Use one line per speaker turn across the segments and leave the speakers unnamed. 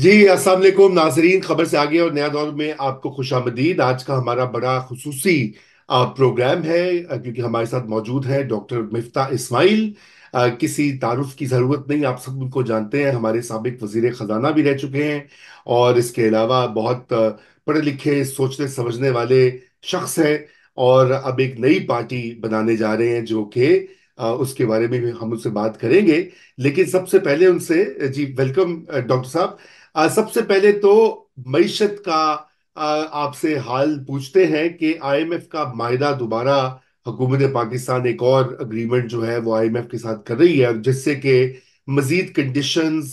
जी असलम नाजरीन खबर से आगे और नया दौर में आपको खुश आमदीद आज का हमारा बड़ा खसूसी प्रोग्राम है क्योंकि हमारे साथ मौजूद है डॉक्टर मिफ्ता इस्माइल किसी तारुफ की ज़रूरत नहीं आप सब उनको जानते हैं हमारे सबक वजीर ख़जाना भी रह चुके हैं और इसके अलावा बहुत पढ़े लिखे सोचने समझने वाले शख्स हैं और अब एक नई पार्टी बनाने जा रहे हैं जो कि उसके बारे में भी हम उनसे बात करेंगे लेकिन सबसे पहले उनसे जी वेलकम डॉक्टर साहब आ, सबसे पहले तो मीशत का आपसे हाल पूछते हैं कि आईएमएफ का माहा दोबारा हुकूमत पाकिस्तान एक और अग्रीमेंट जो है वो आईएमएफ के साथ कर रही है जिससे कि मजीद कंडीशंस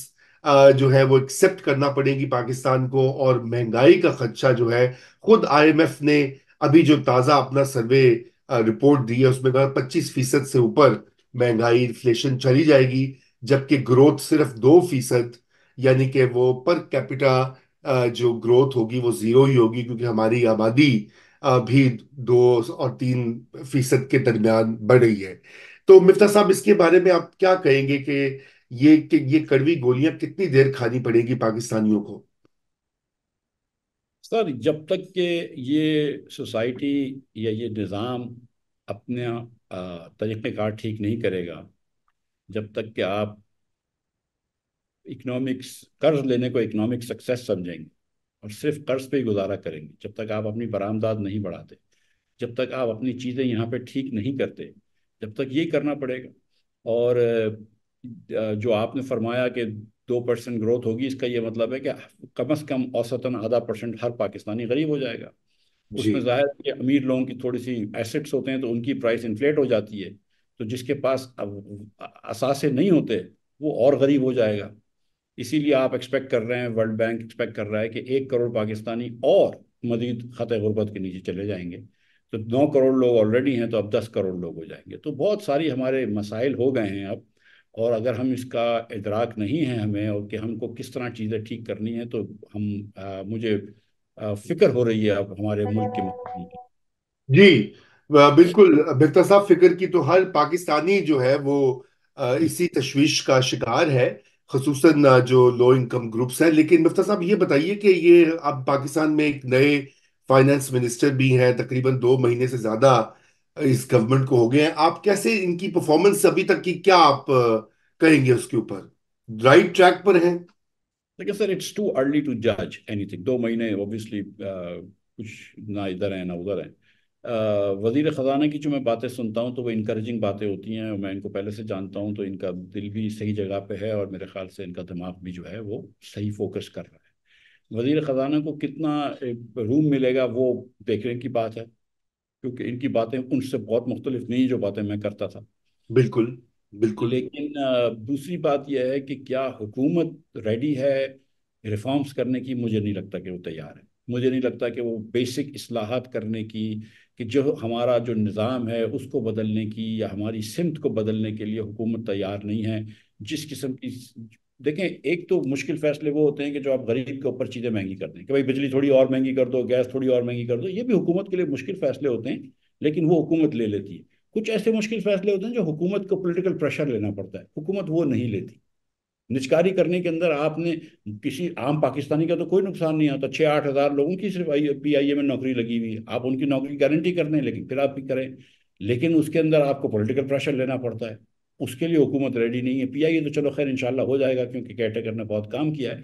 जो है वो एक्सेप्ट करना पड़ेगी पाकिस्तान को और महंगाई का खदशा जो है खुद आईएमएफ ने अभी जो ताज़ा अपना सर्वे रिपोर्ट दी है उसमें कहा पच्चीस फीसद से ऊपर महंगाई इन्फ्लेशन चली जाएगी जबकि ग्रोथ सिर्फ दो फीसद यानी कि वो पर कैपिटा जो ग्रोथ होगी वो जीरो ही होगी क्योंकि हमारी आबादी भी दो और तीन फीसद के दरमियान बढ़ रही है तो मिफ्ता साहब इसके बारे में आप क्या कहेंगे कि ये कि ये कड़वी गोलियां कितनी देर खानी पड़ेगी पाकिस्तानियों को
सर जब तक के ये सोसाइटी या ये निज़ाम अपने तरीक़ेकार ठीक नहीं करेगा जब तक कि आप इकोनॉमिक्स कर्ज लेने को इकोनॉमिक सक्सेस समझेंगे और सिर्फ कर्ज पे ही गुजारा करेंगे जब तक आप अपनी बरामदाद नहीं बढ़ाते जब तक आप अपनी चीज़ें यहाँ पे ठीक नहीं करते जब तक ये करना पड़ेगा और जो आपने फरमाया कि दो परसेंट ग्रोथ होगी इसका ये मतलब है कि कम अज़ कम औसतन आधा परसेंट हर पाकिस्तानी गरीब हो जाएगा उसमें जाहिर कि अमीर लोगों की थोड़ी सी एसेट्स होते हैं तो उनकी प्राइस इन्फ्लेट हो जाती है तो जिसके पास असासे नहीं होते वो और गरीब हो जाएगा इसीलिए आप एक्सपेक्ट कर रहे हैं वर्ल्ड बैंक एक्सपेक्ट कर रहा है कि एक करोड़ पाकिस्तानी और मजीद ख़त गुर्बत के नीचे चले जाएंगे तो नौ करोड़ लोग ऑलरेडी हैं तो अब दस करोड़ लोग हो जाएंगे तो बहुत सारी हमारे मसाइल हो गए हैं अब और अगर हम इसका इदराक नहीं है हमें और कि हमको किस तरह चीज़ें ठीक करनी है तो हम आ, मुझे फिक्र हो रही है अब हमारे मुल्क के मुख्य
जी बिल्कुल बेहतर साहब फिक्र की तो हर पाकिस्तानी जो है वो इसी तशवीश का शिकार है खसूस जो लो इनकम ग्रुप्स हैं लेकिन मुफ्ता साहब ये बताइए कि ये अब पाकिस्तान में एक नए फाइनेंस मिनिस्टर भी हैं तकरीबन दो महीने से ज़्यादा इस गवर्नमेंट को हो गए हैं आप कैसे इनकी परफॉर्मेंस अभी तक की क्या आप कहेंगे उसके ऊपर राइट ट्रैक पर हैं लेकिन sir it's
too early to जज एनीथिंग दो महीने ऑब्वियसली कुछ ना इधर है ना उधर है वजीर ख़जाना की जो मैं बातें सुनता हूँ तो वो इनक्रेजिंग बातें होती हैं मैं इनको पहले से जानता हूँ तो इनका दिल भी सही जगह पे है और मेरे ख्याल से इनका दिमाग भी जो है वो सही फोकस कर रहा है वजीर ख़जाना को कितना रूम मिलेगा वो देखने की बात है क्योंकि इनकी बातें उनसे बहुत मुख्तलिफ नहीं जो बातें मैं करता था बिल्कुल बिल्कुल लेकिन दूसरी बात यह है कि क्या हुकूमत रेडी है रिफॉर्म्स करने की मुझे नहीं लगता कि वो तैयार है मुझे नहीं लगता कि वो बेसिक असलाहत करने की कि जो हमारा जो निज़ाम है उसको बदलने की या हमारी सिमत को बदलने के लिए हुकूमत तैयार नहीं है जिस किस्म की देखें एक तो मुश्किल फैसले वो होते हैं कि जो आप गरीब के ऊपर चीज़ें महंगी कर दें कि भाई बिजली थोड़ी और महंगी कर दो गैस थोड़ी और महंगी कर दो ये भी हुकूमत के लिए मुश्किल फैसले होते हैं लेकिन वो हुकूमत ले लेती है कुछ ऐसे मुश्किल फैसले होते हैं जो हुकूमत को पोलिटिकल प्रेशर लेना पड़ता है हुकूमत वो नहीं लेती निचकारी करने के अंदर आपने किसी आम पाकिस्तानी का तो कोई नुकसान नहीं आता छः आठ हज़ार लोगों की सिर्फ आई पी आई ए में नौकरी लगी हुई है आप उनकी नौकरी गारंटी कर दें लेकिन फिर आप भी करें लेकिन उसके अंदर आपको पॉलिटिकल प्रेशर लेना पड़ता है उसके लिए हुकूमत रेडी नहीं है पी आई ए तो चलो खैर इनशाला हो जाएगा क्योंकि कैटेगर ने बहुत काम किया है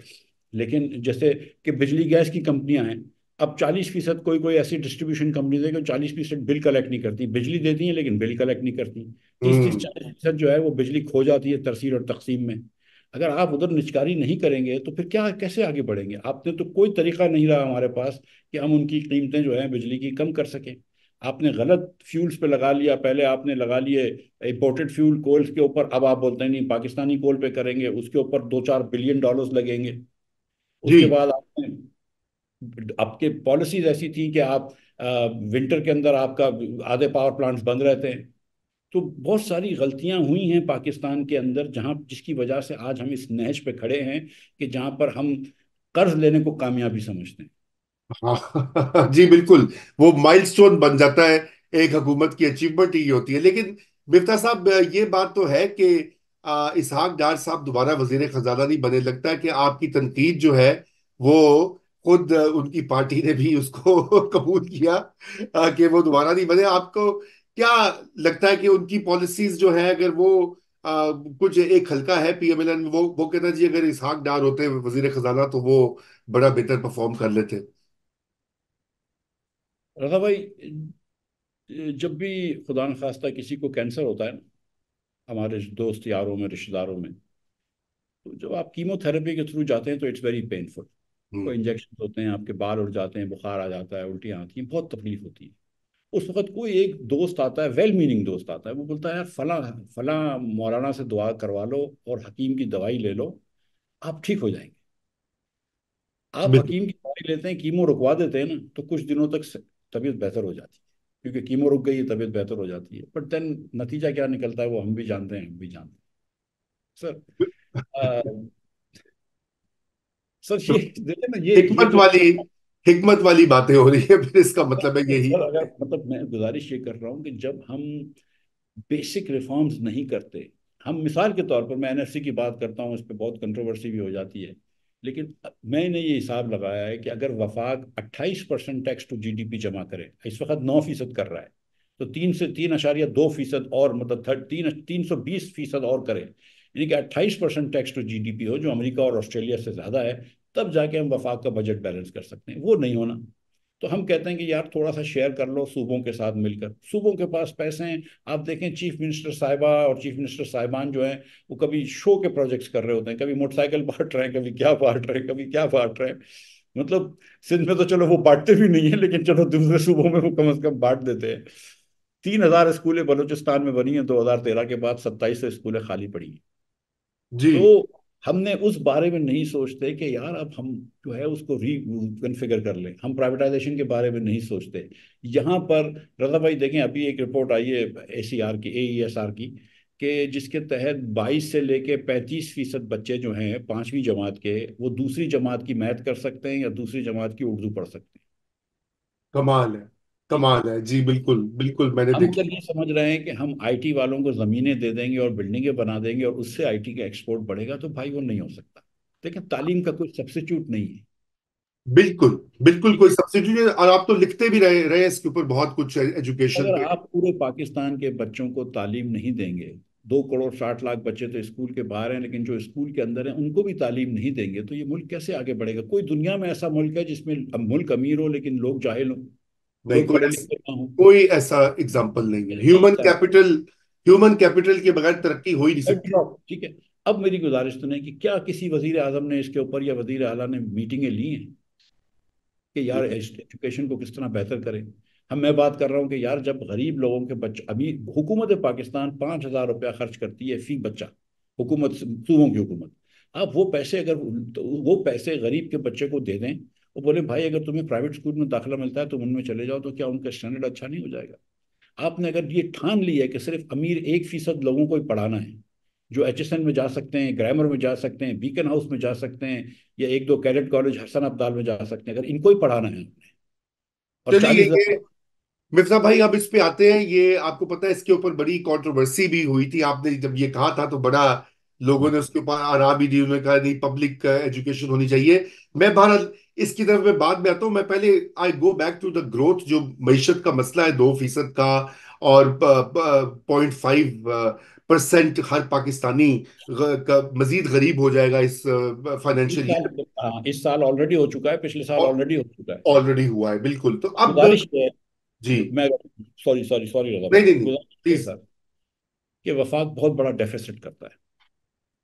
लेकिन जैसे कि बिजली गैस की कंपनियां हैं अब चालीस फीसद कोई कोई ऐसी डिस्ट्रीब्यूशन कंपनी है जो चालीस फीसद बिल कलेक्ट नहीं करती बिजली देती है लेकिन बिल कलेक्ट नहीं करती तीस तीस हम्म। चालीस फीसद जो है वो बिजली खो जाती है तरसील और तकसीम में अगर आप उधर निचकारी नहीं करेंगे तो फिर क्या कैसे आगे बढ़ेंगे आपने तो कोई तरीका नहीं रहा हमारे पास कि हम उनकी कीमतें जो हैं बिजली की कम कर सकें आपने गलत फ्यूल्स पे लगा लिया पहले आपने लगा लिए इम्पोर्टेड फ्यूल कोल्स के ऊपर अब आप बोलते हैं नहीं पाकिस्तानी कोल पे करेंगे उसके ऊपर दो चार बिलियन डॉलर्स लगेंगे उसके बाद आपने आपके पॉलिसीज ऐसी थी कि आप आ, विंटर के अंदर आपका आधे पावर प्लांट्स बंद रहते हैं तो बहुत सारी गलतियां हुई हैं पाकिस्तान के अंदर जहां जिसकी वजह से आज हम इस नहज पे खड़े हैं कि जहां पर हम
कर्ज लेने को कामयाबी समझते हैं हाँ जी बिल्कुल वो माइलस्टोन बन जाता है एक हुकूमत की अचीवमेंट ही होती है लेकिन मिफ्ता साहब ये बात तो है कि इसहाक डार साहब दोबारा वजीर खजाना नहीं बने लगता है कि आपकी तनकीद जो है वो खुद उनकी पार्टी ने भी उसको कबूल किया कि वो दोबारा नहीं बने आपको क्या लगता है कि उनकी पॉलिसीज जो है अगर वो आ, कुछ एक हल्का है पीएमएलएन वो वो कहना जी अगर इसहाक डार होते वजीर खजाना तो वो बड़ा बेहतर परफॉर्म कर लेते
रखा भाई जब भी खुदा खास्ता किसी को कैंसर होता है ना हमारे दोस्त यारों में रिश्तेदारों में तो जब आप कीमोथेरेपी के थ्रू जाते हैं तो इट्स वेरी पेनफुल कोई इंजेक्शन होते हैं आपके बाल उड़ जाते हैं बुखार आ जाता है उल्टियाँ आती हैं बहुत तकलीफ होती है उस वक्त कोई एक दोस्त आता है वेल मीनिंग दोस्त आता है वो बोलता है यार फला फला मौलाना से दुआ करवा लो और हकीम की दवाई ले लो आप ठीक हो जाएंगे आप हकीम की दवाई लेते हैं कीमो रुकवा देते हैं ना तो कुछ दिनों तक तबीयत बेहतर हो जाती है क्योंकि कीमो रुक गई है तबीयत बेहतर हो जाती है बट देन नतीजा क्या निकलता है वो हम भी जानते हैं हम भी
जानते हैं सर आ, सर ये तो देखिए ना ये हिकमत तो वाली हिकमत वाली बातें हो रही है फिर इसका मतलब है यही
मतलब मैं गुजारिश ये कर रहा हूँ कि जब हम बेसिक रिफॉर्म्स नहीं करते हम मिसाल के तौर पर मैं एनएफसी की बात करता हूँ इस पर बहुत कंट्रोवर्सी भी हो जाती है लेकिन मैंने ये हिसाब लगाया है कि अगर वफाक 28 परसेंट टैक्स टू जीडीपी जमा करे इस वक्त 9 फीसद कर रहा है तो तीन से तीन अशारिया दो फीसद और मतलब थर्ड तीन तीन सौ बीस फीसद और करें यानी कि अट्ठाईस परसेंट टैक्स टू जीडीपी हो जो अमेरिका और ऑस्ट्रेलिया से ज़्यादा है तब जाके हम वफाक का बजट बैलेंस कर सकते हैं वो नहीं होना तो हम कहते हैं कि यार थोड़ा सा शेयर कर लो सूबों के साथ मिलकर सूबों के पास पैसे हैं आप देखें चीफ मिनिस्टर साहिबा और चीफ मिनिस्टर साहिबान जो हैं वो कभी शो के प्रोजेक्ट्स कर रहे होते हैं कभी मोटरसाइकिल बांट रहे हैं कभी क्या बांट रहे हैं कभी क्या बांट रहे हैं मतलब सिंध में तो चलो वो बांटते भी नहीं है लेकिन चलो दूसरे सूबों में वो कम अज कम बांट देते हैं तीन हजार स्कूलें बलूचिस्तान में बनी हैं दो हजार तेरह के बाद सत्ताईस स्कूलें खाली पड़ी हैं जी तो हमने उस बारे में नहीं सोचते कि यार अब हम जो है उसको कन्फिगर कर लें हम प्राइवेटाइजेशन के बारे में नहीं सोचते यहाँ पर रजा भाई देखें अभी एक रिपोर्ट आई है ए सी आर की ए एस आर की कि जिसके तहत 22 से लेके 35 फीसद बच्चे जो हैं पाँचवीं जमात के वो दूसरी जमात की मैथ कर सकते हैं या दूसरी जमात की उर्दू पढ़ सकते हैं कमाल है कमाल है
जी बिल्कुल बिल्कुल मैंने हम देखी
ये समझ रहे हैं कि हम आईटी वालों को जमीनें दे देंगे और बिल्डिंगें बना देंगे और उससे आईटी का एक्सपोर्ट बढ़ेगा तो भाई वो नहीं हो सकता लेकिन तालीम का कोई सब्सिट्यूट नहीं है बिल्कुल बिल्कुल कोई सब्सिट्यूट नहीं और आप तो लिखते भी रहे रहे इसके ऊपर बहुत कुछ एजुकेशन अगर आप पूरे पाकिस्तान के बच्चों को तालीम नहीं देंगे दो करोड़ साठ लाख बच्चे तो स्कूल के बाहर हैं लेकिन जो स्कूल के अंदर हैं उनको भी तालीम नहीं देंगे तो ये मुल्क कैसे आगे बढ़ेगा कोई दुनिया में ऐसा मुल्क है जिसमें मुल्क अमीर हो लेकिन लोग जाहिल हों
नहीं कोई कोई ऐसा एग्जाम्पल नहीं है ह्यूमन कैपिटल ह्यूमन कैपिटल के बगैर तरक्की हो ही नहीं सकती
ठीक है अब मेरी गुजारिश तो नहीं कि क्या किसी वजीर आजम ने इसके ऊपर या वजीर अला ने मीटिंगें ली हैं कि यार एजुकेशन को किस तरह बेहतर करें हम मैं बात कर रहा हूँ कि यार जब गरीब लोगों के बच्चे अभी हुकूमत पाकिस्तान पाँच हज़ार रुपया खर्च करती है फी बच्चा हुकूमत सूबों की हुकूमत अब वो पैसे अगर तो वो पैसे गरीब के बच्चे को दे दें वो बोले भाई अगर तुम्हें प्राइवेट स्कूल में दाखिला मिलता है तुम उनमें चले जाओ तो क्या उनका स्टैंडर्ड अच्छा नहीं हो जाएगा आपने अगर ये ठान लिया है कि सिर्फ अमीर एक फीसद लोगों को ही पढ़ाना है जो एच एस एन में जा सकते हैं ग्रामर में जा सकते हैं बीकन हाउस में जा सकते हैं या एक दो कैडेट
कॉलेज हसन अब्दाल में जा सकते हैं अगर इनको ही पढ़ाना है
आपने
और भाई अब इस पे आते हैं ये आपको पता है इसके ऊपर बड़ी कंट्रोवर्सी भी हुई थी आपने जब ये कहा था तो बड़ा लोगों ने उसके ऊपर आरा भी दी उन्होंने कहा नहीं पब्लिक एजुकेशन uh, होनी चाहिए मैं भारत इसकी तरफ मैं बाद में आता हूँ मैं पहले I go back to the growth जो मीशत का मसला है दो फीसद का और पॉइंट फाइव परसेंट हर पाकिस्तानी मजीद गरीब हो जाएगा इस फाइनेंशियल uh, ईयर इस साल ऑलरेडी हाँ, हो चुका है पिछले साल ऑलरेडी हो चुका है ऑलरेडी हुआ है बिल्कुल तो अब जी
मैं सॉरी सॉरी सॉरी नहीं नहीं प्लीज सर ये वफाक बहुत बड़ा डेफिसिट करता है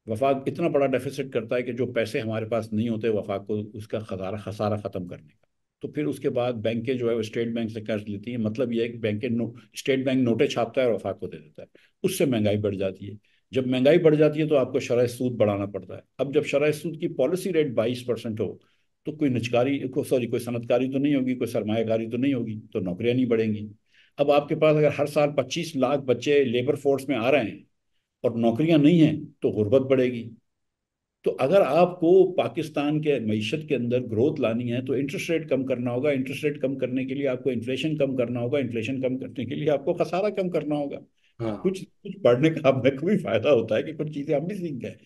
वफाक इतना बड़ा डेफिसिट करता है कि जो पैसे हमारे पास नहीं होते वफाक को उसका खसारा खसारा ख़त्म करने का तो फिर उसके बाद बैंकें जो है वो स्टेट बैंक से कर्ज लेती हैं मतलब ये है कि बैंकें नो स्टेट बैंक नोटें छापता है और वफाक को दे देता है उससे महंगाई बढ़ जाती है जब महंगाई बढ़ जाती है तो आपको शराह सूद बढ़ाना पड़ता है अब जब शराह सूद की पॉलिसी रेट बाईस परसेंट हो तो कोई निचकारी को सॉरी कोई सनतकारी तो नहीं होगी कोई सरमाकारी तो नहीं होगी तो नौकरियाँ नहीं बढ़ेंगी अब आपके पास अगर हर साल पच्चीस लाख बच्चे लेबर फोर्स में आ रहे हैं और नौकरियां नहीं हैं तो गुर्बत बढ़ेगी तो अगर आपको पाकिस्तान के मीशत के अंदर ग्रोथ लानी है तो इंटरेस्ट रेट कम करना होगा इंटरेस्ट रेट कम करने के लिए आपको इन्फ्लेशन कम करना होगा इन्फ्लेशन कम करने के लिए आपको खसारा कम करना होगा हाँ। कुछ कुछ पढ़ने का में भी फायदा होता है कि कुछ चीज़ें हम भी सीख गए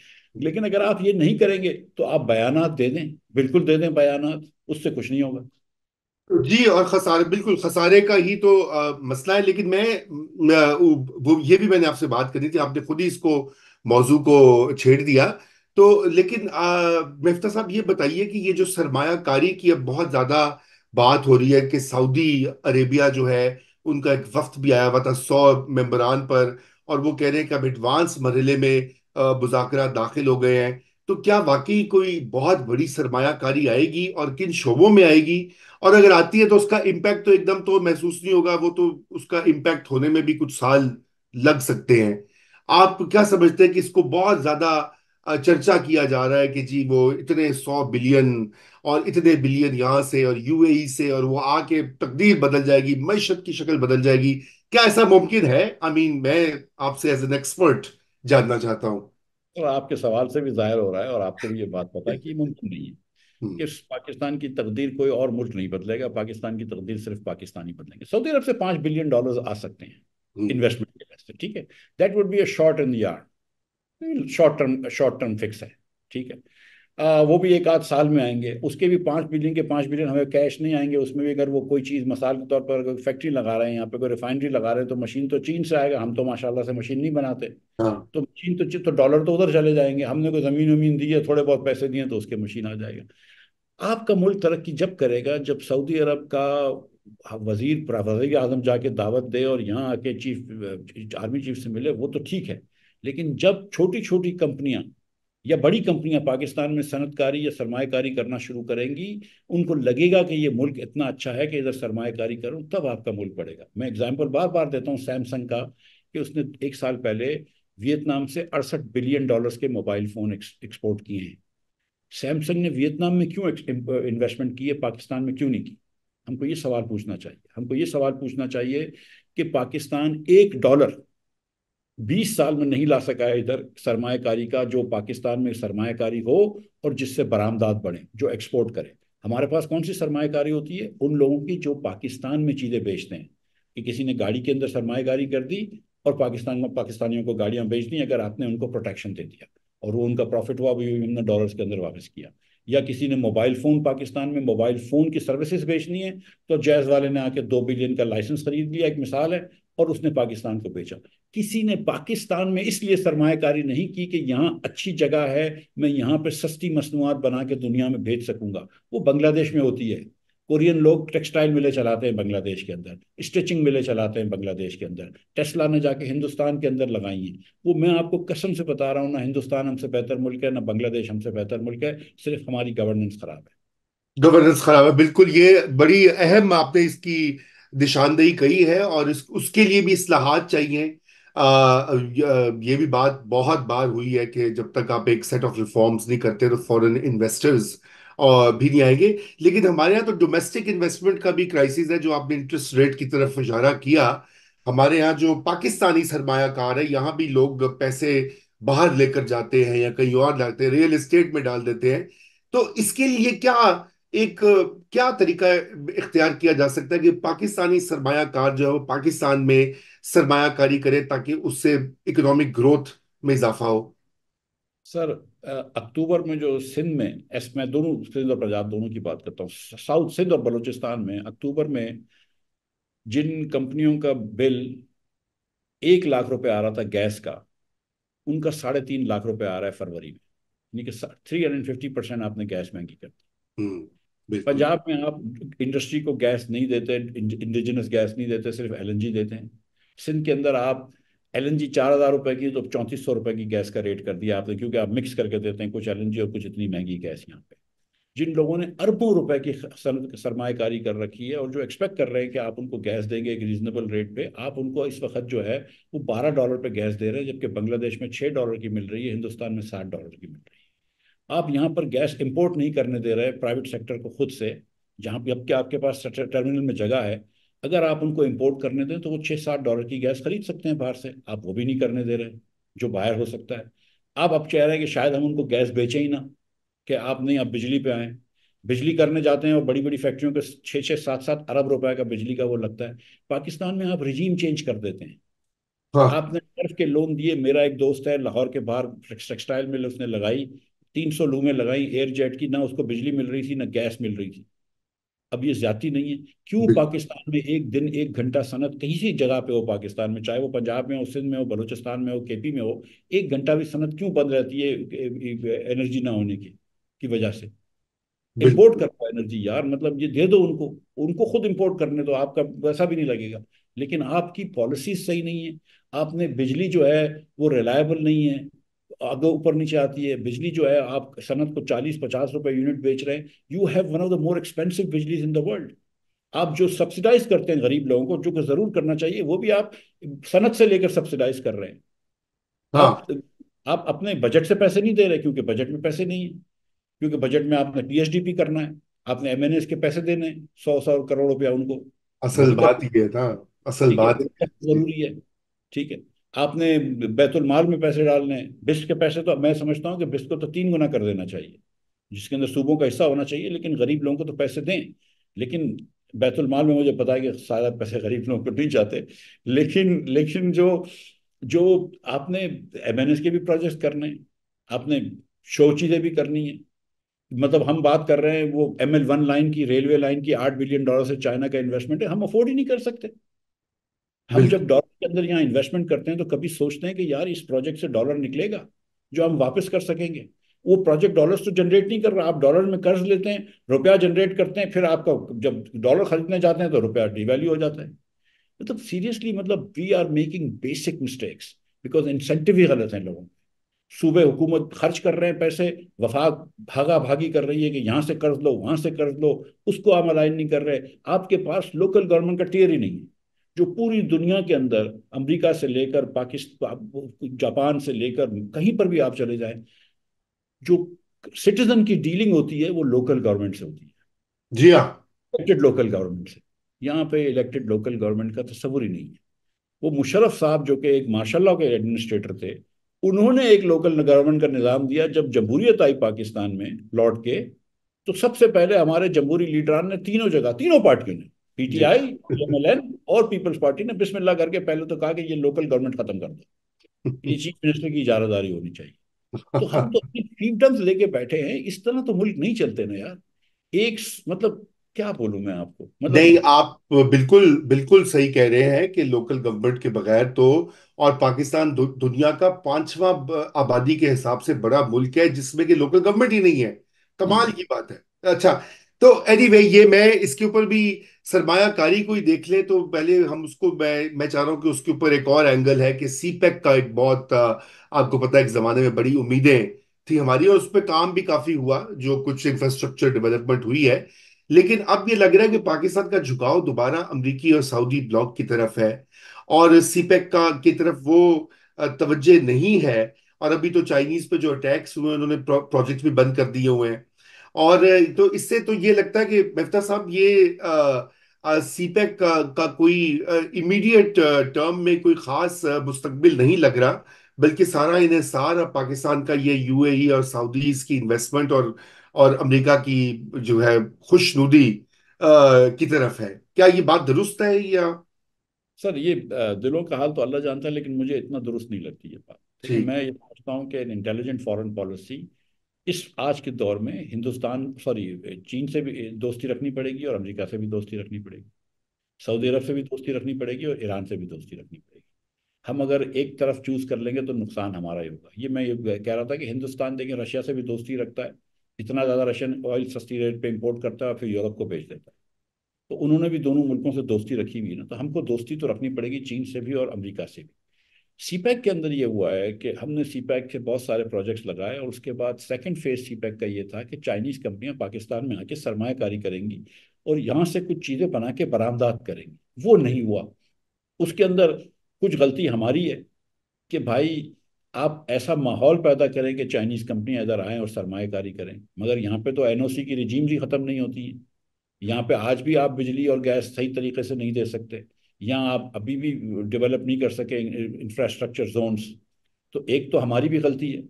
लेकिन अगर आप ये नहीं करेंगे तो आप बयानात दे दें बिल्कुल
दे दें बयानात उससे कुछ नहीं होगा जी और खसारे बिल्कुल खसारे का ही तो आ, मसला है लेकिन मैं वो ये भी मैंने आपसे बात करी थी आपने खुद ही इसको मौजू को छेड़ दिया तो लेकिन मेफ्ता साहब ये बताइए कि ये जो सरमायाकारी की अब बहुत ज़्यादा बात हो रही है कि सऊदी अरेबिया जो है उनका एक वक्त भी आया हुआ था सौ मेम्बरान पर और वो कह रहे हैं कि अब एडवांस मरहले में मुजाकर दाखिल हो गए हैं तो क्या वाकई कोई बहुत बड़ी सरमायाकारी आएगी और किन शोबों में आएगी और अगर आती है तो उसका इम्पैक्ट तो एकदम तो महसूस नहीं होगा वो तो उसका इम्पैक्ट होने में भी कुछ साल लग सकते हैं आप क्या समझते हैं कि इसको बहुत ज्यादा चर्चा किया जा रहा है कि जी वो इतने सौ बिलियन और इतने बिलियन यहां से और यूएई e से और वो आके तकदीर बदल जाएगी मैशत की शक्ल बदल जाएगी क्या ऐसा मुमकिन है आई I मीन mean, मैं आपसे एज एन एक्सपर्ट जानना चाहता हूँ
तो आपके सवाल से भी जाहिर हो रहा है और आपको भी ये बात पता है कि मुमकिन नहीं है Hmm. कि पाकिस्तान की तकदीर कोई और मुल्क नहीं बदलेगा पाकिस्तान की तकदीर सिर्फ पाकिस्तान ही बदलेंगे सऊदी अरब से पांच बिलियन डॉलर आ सकते हैं इन्वेस्टमेंट hmm. के वैसे ठीक है that would be a short in yard short term short term fix है ठीक है आ, वो भी एक आध साल में आएंगे उसके भी पाँच बिलियन के पाँच बिलियन हमें कैश नहीं आएंगे उसमें भी अगर वो कोई चीज़ मिसाल के तौर पर अगर फैक्ट्री लगा रहे हैं यहाँ पे कोई रिफाइनरी लगा रहे हैं तो मशीन तो चीन से आएगा हम तो माशाल्लाह से मशीन नहीं बनाते हाँ। तो मशीन तो तो डॉलर तो उधर चले जाएंगे हमने कोई ज़मीन वमीन दी है थोड़े बहुत पैसे दिए तो उसके मशीन आ जाएगा आपका मुल्क तरक्की जब करेगा जब सऊदी अरब का वजीर वजीर आजम जाके दावत दे और यहाँ आके चीफ आर्मी चीफ से मिले वो तो ठीक है लेकिन जब छोटी छोटी कंपनियाँ या बड़ी कंपनियां पाकिस्तान में सनतकारी या सरमाकारी करना शुरू करेंगी उनको लगेगा कि ये मुल्क इतना अच्छा है कि इधर सरमाकारी करूँ तब आपका मुल्क बढ़ेगा मैं एग्जाम्पल बार बार देता हूँ सैमसंग का कि उसने एक साल पहले वियतनाम से अड़सठ बिलियन डॉलर्स के मोबाइल फ़ोन एक्सपोर्ट किए हैं सैमसंग ने वियतनाम में क्यों इन्वेस्टमेंट की है पाकिस्तान में क्यों नहीं की हमको ये सवाल पूछना चाहिए हमको ये सवाल पूछना चाहिए कि पाकिस्तान एक डॉलर बीस साल में नहीं ला सका है इधर सरमाकारी का जो पाकिस्तान में सरमाकारी हो और जिससे बरामदात बढ़े जो एक्सपोर्ट करें हमारे पास कौन सी सरमाकारी होती है उन लोगों की जो पाकिस्तान में चीज़ें बेचते हैं कि किसी ने गाड़ी के अंदर सरमाकारी कर दी और पाकिस्तान में पाकिस्तानियों को गाड़ियां बेच दी अगर आपने उनको प्रोटेक्शन दे दिया और वो उनका प्रॉफिट हुआ भी हमने डॉलर्स के अंदर वापस किया या किसी ने मोबाइल फ़ोन पाकिस्तान में मोबाइल फ़ोन की सर्विसेज बेचनी है तो जैज़ वाले ने आके दो बिलियन का लाइसेंस खरीद लिया एक मिसाल है और उसने पाकिस्तान को बेचा किसी ने पाकिस्तान में इसलिए सरमाकारी नहीं की कि यहाँ अच्छी जगह है मैं यहाँ पर सस्ती मसनूआत बना के दुनिया में भेज सकूंगा वो बांग्लादेश में होती है कोरियन लोग टेक्सटाइल मिले चलाते हैं बांग्लादेश के अंदर स्टिचिंग मिले चलाते हैं बांग्लादेश के अंदर टेस्ला ने जाके हिंदुस्तान के अंदर लगाई हैं वो मैं आपको कसम से बता रहा हूँ ना हिंदुस्तान हमसे बेहतर मुल्क है ना बांग्लादेश हमसे बेहतर मुल्क है सिर्फ हमारी गवर्नेंस खराब
है गवर्नेंस खराब है बिल्कुल ये बड़ी अहम आपने इसकी निशानदेही कही है और इस, उसके लिए भी असलाहत चाहिए ये भी बात बहुत बार हुई है कि जब तक आप एक सेट ऑफ रिफॉर्म्स नहीं करते तो फॉरेन इन्वेस्टर्स और भी नहीं आएंगे लेकिन हमारे यहाँ तो डोमेस्टिक इन्वेस्टमेंट का भी क्राइसिस है जो आपने इंटरेस्ट रेट की तरफ इशारा किया हमारे यहाँ जो पाकिस्तानी सरमायाकार है यहाँ भी लोग पैसे बाहर लेकर जाते हैं या कहीं और लाते हैं रियल इस्टेट में डाल देते हैं तो इसके लिए क्या एक क्या तरीका इख्तियार किया जा सकता है कि पाकिस्तानी सरमायाकार जो है वो पाकिस्तान में सरमायाकारी करे ताकि उससे इकोनॉमिक ग्रोथ में इजाफा हो
सर अक्टूबर में जो सिंध में एस मैं दोनों सिंध और पंजाब दोनों की बात करता हूँ साउथ सिंध और बलूचिस्तान में अक्टूबर में जिन कंपनियों का बिल एक लाख रुपए आ रहा था गैस का उनका साढ़े तीन लाख रुपए आ रहा है फरवरी में यानी कि थ्री हंड्रेड फिफ्टी परसेंट आपने गैस महंगी कर दी हम्म, पंजाब में आप इंडस्ट्री को गैस नहीं देते इंडिजिनस गैस नहीं देते सिर्फ एल देते हैं सिंध के अंदर आप एल एन जी चार हज़ार रुपये की तो चौंतीस सौ रुपए की गैस का रेट कर दिया आपने क्योंकि आप मिक्स करके देते हैं कुछ एल एन जी और कुछ इतनी महंगी गैस यहाँ पे जिन लोगों ने अरबों रुपए की सरमाकारी कर रखी है और जो एक्सपेक्ट कर रहे हैं कि आप उनको गैस देंगे एक रीजनेबल रेट पे आप उनको इस वक्त जो है वो बारह डॉलर पे गैस दे रहे हैं जबकि बांग्लादेश में छः डॉलर की मिल रही है हिंदुस्तान में सात डॉलर की मिल रही है आप यहाँ पर गैस इम्पोर्ट नहीं करने दे रहे प्राइवेट सेक्टर को खुद से जहाँ पे अब आपके पास टर्मिनल में जगह है अगर आप उनको इम्पोर्ट करने दें तो वो छः सात डॉलर की गैस खरीद सकते हैं बाहर से आप वो भी नहीं करने दे रहे जो बाहर हो सकता है आप अब चाह रहे हैं कि शायद हम उनको गैस बेचें ही ना कि आप नहीं आप बिजली पे आएँ बिजली करने जाते हैं और बड़ी बड़ी फैक्ट्रियों के छः छः सात सात अरब रुपए का बिजली का वो लगता है पाकिस्तान में आप रिजीम चेंज कर देते हैं हाँ। आपने कर्फ के लोन दिए मेरा एक दोस्त है लाहौर के बाहर टेक्सटाइल मिल उसने लगाई तीन सौ लूमें लगाई एयर जेट की ना उसको बिजली मिल रही थी ना गैस मिल रही थी अब ये ज्यादा नहीं है क्यों पाकिस्तान में एक दिन एक घंटा सनत कहीं से जगह पे हो पाकिस्तान में चाहे वो पंजाब में हो सिंध में हो बलोचिस्तान में हो केपी में हो एक घंटा भी सनत क्यों बंद रहती है एनर्जी ना होने की की वजह से इम्पोर्ट करता है एनर्जी यार मतलब ये दे दो उनको उनको खुद इम्पोर्ट करने दो आपका वैसा भी नहीं लगेगा लेकिन आपकी पॉलिसी सही नहीं है आपने बिजली जो है वो रिलायबल नहीं है आगे ऊपर नीचे आती है बिजली जो है आप सनत को 40-50 रुपए यूनिट बेच रहे हैं you have one of the more expensive बिजली इन द वर्ल्ड आप जो सब्सिडाइज करते हैं गरीब लोगों को जो कि जरूर करना चाहिए वो भी आप सनत से लेकर सब्सिडाइज कर रहे हैं हाँ। आप, आप अपने बजट से पैसे नहीं दे रहे क्योंकि बजट में पैसे नहीं है क्योंकि बजट में आपने पीएचडीपी करना है आपने एम के पैसे देने सौ सौ करोड़ रुपया उनको असल बात ये था असल बात जरूरी है ठीक है आपने बैतुलमाल में पैसे डालने बिस्क के पैसे तो मैं समझता हूँ कि बिस्क को तो तीन गुना कर देना चाहिए जिसके अंदर सूबों का हिस्सा होना चाहिए लेकिन गरीब लोगों को तो पैसे दें लेकिन बैतुलमाल में मुझे पता है कि सारा पैसे गरीब लोगों को नहीं जाते लेकिन लेकिन जो जो आपने एम के भी प्रोजेक्ट करने आपने शो चीज़ें भी करनी है मतलब हम बात कर रहे हैं वो एम एल वन लाइन की रेलवे लाइन की आठ बिलियन डॉलर से चाइना का इन्वेस्टमेंट है हम अफोर्ड ही नहीं कर सकते हम जब डॉलर के अंदर यहाँ इन्वेस्टमेंट करते हैं तो कभी सोचते हैं कि यार इस प्रोजेक्ट से डॉलर निकलेगा जो हम वापस कर सकेंगे वो प्रोजेक्ट डॉलर्स तो जनरेट नहीं कर रहा आप डॉलर में कर्ज लेते हैं रुपया जनरेट करते हैं फिर आपका जब डॉलर खरीदने जाते हैं तो रुपया डिवैल्यू हो जाता है मतलब सीरियसली मतलब we are making basic mistakes because incentive ही गलत है लोगों के सूबे हुकूमत खर्च कर रहे हैं पैसे वफा भागा भागी कर रही है कि यहाँ से कर्ज लो वहाँ से कर्ज लो उसको आप अलाइन नहीं कर रहे आपके पास लोकल गवर्नमेंट का टीयर ही नहीं है जो पूरी दुनिया के अंदर अमेरिका से लेकर पाकिस्तान जापान से लेकर कहीं पर भी आप चले जाएं जो सिटीजन की डीलिंग होती है वो लोकल गवर्नमेंट से होती है जी हाँ इलेक्टेड लोकल गवर्नमेंट से यहाँ पे इलेक्टेड लोकल गवर्नमेंट का तस्वुर ही नहीं है वो मुशरफ साहब जो कि एक माशाल्लाह के एडमिनिस्ट्रेटर थे उन्होंने एक लोकल गवर्नमेंट का निज़ाम दिया जब जमहूरियत आई पाकिस्तान में लौट के तो सबसे पहले हमारे जमहूरी लीडरान ने तीनों जगह तीनों पार्टियों ने पीटीआई एमएलएन और पीपल्स पार्टी ने बिस्मिल्लाह करके पहले तो कहा कि ये लोकल गवर्नमेंट खत्म कर दो ये चीफ मिनिस्टर की इजारादारी होनी चाहिए तो हम तो अपनी फ्रीडम्स लेके बैठे हैं इस तरह तो मुल्क नहीं चलते ना यार
एक मतलब क्या बोलूं मैं आपको मतलब नहीं आप बिल्कुल बिल्कुल सही कह रहे हैं कि लोकल गवर्नमेंट के बगैर तो और पाकिस्तान दु, दुनिया का पांचवा आबादी के हिसाब से बड़ा मुल्क है जिसमें कि लोकल गवर्नमेंट ही नहीं है कमाल हम्म। की बात है अच्छा तो एनी anyway, ये मैं इसके ऊपर भी सरमायाकारी को ही देख लें तो पहले हम उसको मैं मैं चाह रहा हूँ कि उसके ऊपर एक और एंगल है कि सी पैक e का एक बहुत आपको पता है एक ज़माने में बड़ी उम्मीदें थी हमारी और उस पर काम भी काफ़ी हुआ जो कुछ इंफ्रास्ट्रक्चर डेवलपमेंट हुई है लेकिन अब ये लग रहा है कि पाकिस्तान का झुकाव दोबारा अमरीकी और सऊदी ब्लॉक की तरफ है और सी e का की तरफ वो तवज्जे नहीं है और अभी तो चाइनीज पे जो अटैक्स हुए उन्होंने प्रोजेक्ट भी बंद कर दिए हुए हैं और तो इससे तो ये लगता है कि मेहता साहब ये सीपैक e का, का कोई इमीडिएट टर्म में कोई खास मुस्तकबिल नहीं लग रहा बल्कि सारा इन्हें सारा पाकिस्तान का ये यूएई e और सऊदीज की इन्वेस्टमेंट और और अमेरिका की जो है खुशनुदी की तरफ है क्या ये बात दुरुस्त है या
सर ये दिलों का हाल तो अल्लाह जानता है लेकिन मुझे इतना दुरुस्त नहीं लगती ये बात मैं ये समझता हूँ कि इंटेलिजेंट फॉरेन पॉलिसी इस आज के दौर में हिंदुस्तान सॉरी चीन से भी दोस्ती रखनी पड़ेगी और अमेरिका से भी दोस्ती रखनी पड़ेगी सऊदी अरब से भी दोस्ती रखनी पड़ेगी और ईरान से भी दोस्ती रखनी पड़ेगी हम अगर एक तरफ चूज कर लेंगे तो नुकसान हमारा ही होगा ये मैं ये कह रहा था कि हिंदुस्तान देखिए रशिया से भी दोस्ती रखता है इतना ज़्यादा रशियन ऑयल सस्ती रेट पर इम्पोर्ट करता है और फिर यूरोप को बेच देता है तो उन्होंने भी दोनों मुल्कों से दोस्ती रखी हुई है ना तो हमको दोस्ती तो रखनी पड़ेगी चीन से भी और अमरीका से भी सीपैक के अंदर ये हुआ है कि हमने सीपैक से बहुत सारे प्रोजेक्ट्स लगाए और उसके बाद सेकंड फेज सीपैक का ये था कि चाइनीज़ कंपनियां पाकिस्तान में आके सरमाकारी करेंगी और यहाँ से कुछ चीज़ें बना के बरामदात करेंगी वो नहीं हुआ उसके अंदर कुछ गलती हमारी है कि भाई आप ऐसा माहौल पैदा करें कि चाइनीज़ कंपनियाँ इधर आएँ और सरमाकारी करें मगर यहाँ पर तो एन की रिजीम ही ख़त्म नहीं होती है यहाँ पर आज भी आप बिजली और गैस सही तरीके से नहीं दे सकते या आप अभी भी डेवलप नहीं कर सके इंफ्रास्ट्रक्चर जोन्स तो एक तो हमारी भी गलती है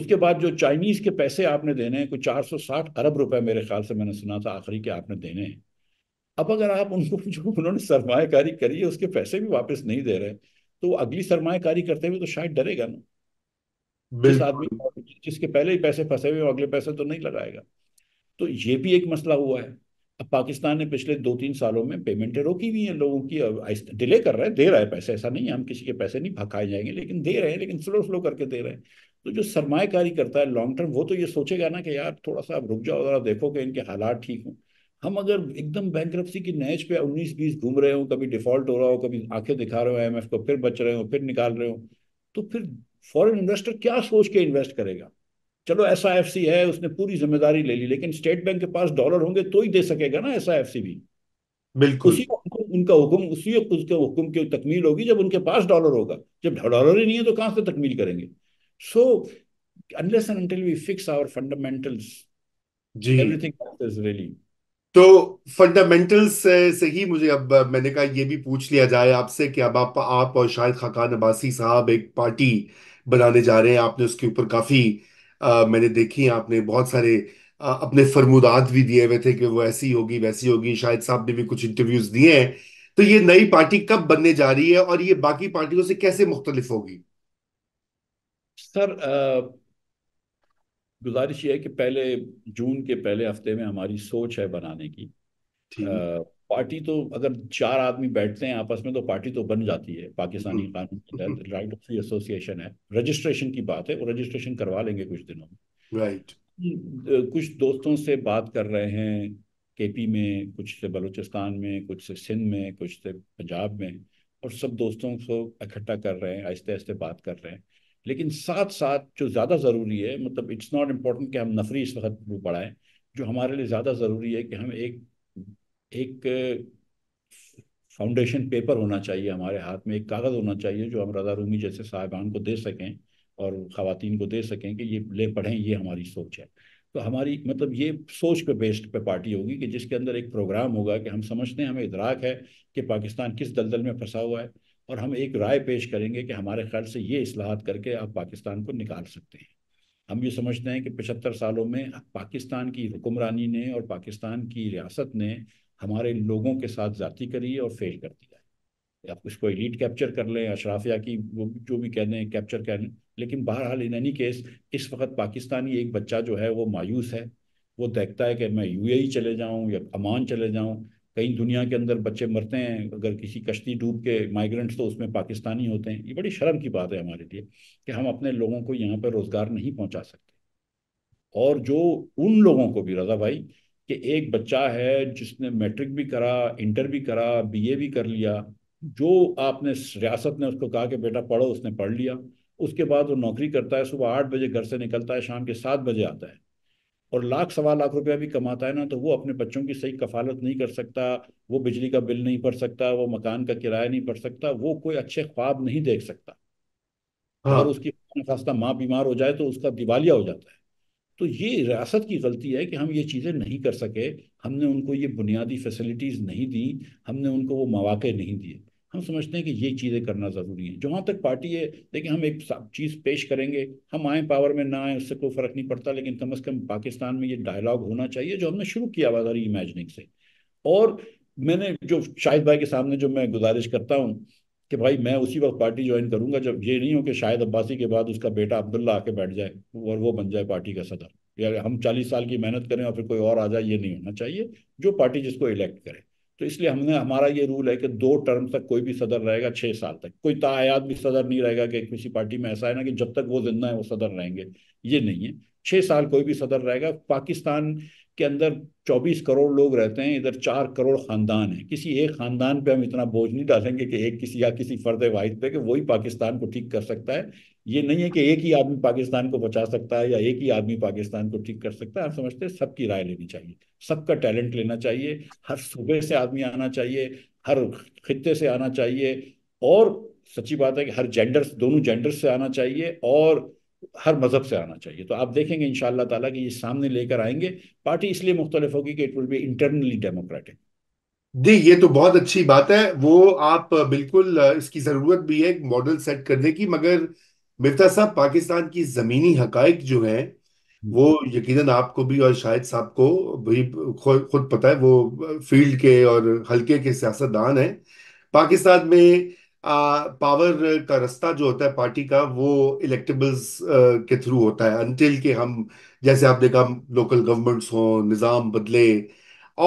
उसके बाद जो चाइनीज़ के पैसे आपने देने हैं कोई चार सौ साठ अरब रुपए मेरे ख्याल से मैंने सुना था आखिरी के आपने देने हैं अब अगर आप उनको जो उन्होंने सरमाकारी करी है उसके पैसे भी वापस नहीं दे रहे तो वो अगली सरमाकारी करते हुए तो शायद डरेगा ना जिस आदमी जिसके पहले ही पैसे फंसे हुए अगले पैसे तो नहीं लगाएगा तो ये भी एक मसला हुआ है अब पाकिस्तान ने पिछले दो तीन सालों में पेमेंटें रोकी हुई हैं लोगों की डिले कर रहे हैं दे रहा है पैसे ऐसा नहीं है हम किसी के पैसे नहीं भकाए जाएंगे लेकिन दे रहे हैं लेकिन स्लो स्लो करके दे रहे हैं तो जो सरमाकारी करता है लॉन्ग टर्म वो तो ये सोचेगा ना कि यार थोड़ा सा आप रुक जाओ जरा देखो कि इनके हालात ठीक हों हम अगर एकदम बैंक की नैच पे उन्नीस बीस घूम रहे हो कभी डिफॉल्ट हो रहा हो कभी आंखें दिखा रहे हो एम को फिर बच रहे हो फिर निकाल रहे हो तो फिर फॉरेन इन्वेस्टर क्या सोच के इन्वेस्ट करेगा चलो एस आई एफ सी है उसने पूरी जिम्मेदारी ले ली लेकिन स्टेट बैंक के पास डॉलर होंगे तो ही दे सकेगा ना एस आई एफ सी भी बिल्कुल उसी उनका हुक्म उसी उसके हुक्म की तकमील होगी जब उनके पास डॉलर होगा जब डॉलर ही नहीं है तो कहां से तकमील करेंगे so
unless and until we fix our fundamentals जी एवरीथिंग इज रियली तो फंडामेंटल्स से, से ही मुझे अब मैंने कहा ये भी पूछ लिया जाए आपसे कि अब आप आप और शायद खाकान अब्बासी साहब एक पार्टी बनाने जा रहे हैं आपने उसके ऊपर काफ़ी मैंने देखी आपने बहुत सारे अपने फरमुदात भी दिए हुए थे कि वो ऐसी होगी वैसी होगी शायद साहब ने भी कुछ इंटरव्यूज दिए हैं तो ये नई पार्टी कब बनने जा रही है और ये बाकी पार्टियों से कैसे मुख्तलिफ होगी सर
गुजारिश ये है कि पहले जून के पहले हफ्ते में हमारी सोच है बनाने की पार्टी तो अगर चार आदमी बैठते हैं आपस में तो पार्टी तो बन जाती है पाकिस्तानी हम्म। कानून के तहत राइट ऑफ फ्री एसोसिएशन है रजिस्ट्रेशन की बात है वो रजिस्ट्रेशन करवा लेंगे कुछ दिनों में राइट
हम्म,
कुछ दोस्तों से बात कर रहे हैं केपी में कुछ से बलूचिस्तान में कुछ से सिंध में कुछ से पंजाब में और सब दोस्तों को इकट्ठा कर रहे हैं आहिस्ते आहिस्ते बात कर रहे हैं लेकिन साथ साथ जो ज़्यादा ज़रूरी है मतलब इट्स नॉट इम्पोर्टेंट कि हम नफरी इस वक्त बढ़ाएं जो हमारे लिए ज़्यादा ज़रूरी है कि हम एक एक फाउंडेशन पेपर होना चाहिए हमारे हाथ में एक कागज़ होना चाहिए जो हम रजा रूमी जैसे साहिबान को दे सकें और ख़वातीन को दे सकें कि ये ले पढ़ें ये हमारी सोच है तो हमारी मतलब ये सोच पे बेस्ड पे पार्टी होगी कि जिसके अंदर एक प्रोग्राम होगा कि हम समझते हैं हमें इधराक है कि पाकिस्तान किस दलदल में फंसा हुआ है और हम एक राय पेश करेंगे कि हमारे ख्याल से ये असलाहत करके आप पाकिस्तान को निकाल सकते हैं हम ये समझते हैं कि पचहत्तर सालों में पाकिस्तान की हुक्मरानी ने और पाकिस्तान की रियासत ने हमारे लोगों के साथ जाती करी है और फेल कर दिया है आप उसको एलिट कैप्चर कर लें अशराफिया की वो जो भी कह दें कैप्चर कर लें लेकिन बहरहाल इन एनी केस इस वक्त पाकिस्तानी एक बच्चा जो है वो मायूस है वो देखता है कि मैं ए e चले जाऊँ या अमान चले जाऊँ कई दुनिया के अंदर बच्चे मरते हैं अगर किसी कश्ती डूब के माइग्रेंट्स तो उसमें पाकिस्तानी होते हैं ये बड़ी शर्म की बात है हमारे लिए कि हम अपने लोगों को यहाँ पर रोज़गार नहीं पहुँचा सकते और जो उन लोगों को भी रजा भाई कि एक बच्चा है जिसने मैट्रिक भी करा इंटर भी करा बीए भी कर लिया जो आपने रियासत ने उसको कहा कि बेटा पढ़ो उसने पढ़ लिया उसके बाद वो नौकरी करता है सुबह आठ बजे घर से निकलता है शाम के सात बजे आता है और लाख सवा लाख रुपया भी कमाता है ना तो वो अपने बच्चों की सही कफालत नहीं कर सकता वो बिजली का बिल नहीं भर सकता वो मकान का किराया नहीं भर सकता वो कोई अच्छे ख्वाब नहीं देख सकता हाँ। और उसकी खासा माँ बीमार हो जाए तो उसका दिवालिया हो जाता है तो ये रियासत की गलती है कि हम ये चीज़ें नहीं कर सके हमने उनको ये बुनियादी फैसिलिटीज़ नहीं दी हमने उनको वो मौाक़े नहीं दिए हम समझते हैं कि ये चीज़ें करना ज़रूरी है जहाँ तक पार्टी है लेकिन हम एक चीज़ पेश करेंगे हम आए पावर में ना आए उससे कोई फ़र्क नहीं पड़ता लेकिन कम अज़ कम पाकिस्तान में ये डायलॉग होना चाहिए जो हमने शुरू किया हुआ इमेजनिंग से और मैंने जो शाहिद भाई के सामने जो मैं गुजारिश करता हूँ कि भाई मैं उसी वक्त पार्टी ज्वाइन करूंगा जब ये नहीं हो कि शायद अब्बासी के बाद उसका बेटा अब्दुल्ला आके बैठ जाए और वो बन जाए पार्टी का सदर या हम चालीस साल की मेहनत करें और फिर कोई और आ जाए ये नहीं होना चाहिए जो पार्टी जिसको इलेक्ट करे तो इसलिए हमने हमारा ये रूल है कि दो टर्म तक कोई भी सदर रहेगा छः साल तक कोई तायात भी सदर नहीं रहेगा कि किसी पार्टी में ऐसा है ना कि जब तक वो जिंदा है वो सदर रहेंगे ये नहीं है छः साल कोई भी सदर रहेगा पाकिस्तान के अंदर 24 करोड़ लोग रहते हैं इधर चार करोड़ खानदान हैं किसी एक खानदान पे हम इतना बोझ नहीं डालेंगे कि एक किसी या किसी फर्द वाहिद पे कि वही पाकिस्तान को ठीक कर सकता है ये नहीं है कि एक ही आदमी पाकिस्तान को बचा सकता है या एक ही आदमी पाकिस्तान को ठीक कर सकता है हम समझते हैं सबकी राय लेनी चाहिए सबका टैलेंट लेना चाहिए हर सूबे से आदमी आना चाहिए हर खत्े से आना चाहिए और सच्ची बात है कि हर जेंडर दोनों जेंडर से आना चाहिए और हर मज़हब से आना चाहिए तो आप देखेंगे इन ताला कि ये सामने लेकर आएंगे पार्टी इसलिए मुख्तलिफ होगी कि
it will be internally democratic जी ये तो बहुत अच्छी बात है वो आप बिल्कुल इसकी ज़रूरत भी है एक मॉडल सेट करने की मगर मिर्ता साहब पाकिस्तान की ज़मीनी हक जो है हम्म। वो यकीनन आपको भी और शाहिद साहब को भी खुद पता है वो फील्ड के और हल्के के सियासतदान हैं पाकिस्तान में पावर का रास्ता जो होता है पार्टी का वो इलेक्टेबल्स के थ्रू होता है अनटिल के हम जैसे आप देखा लोकल गवर्नमेंट्स हों निज़ाम बदले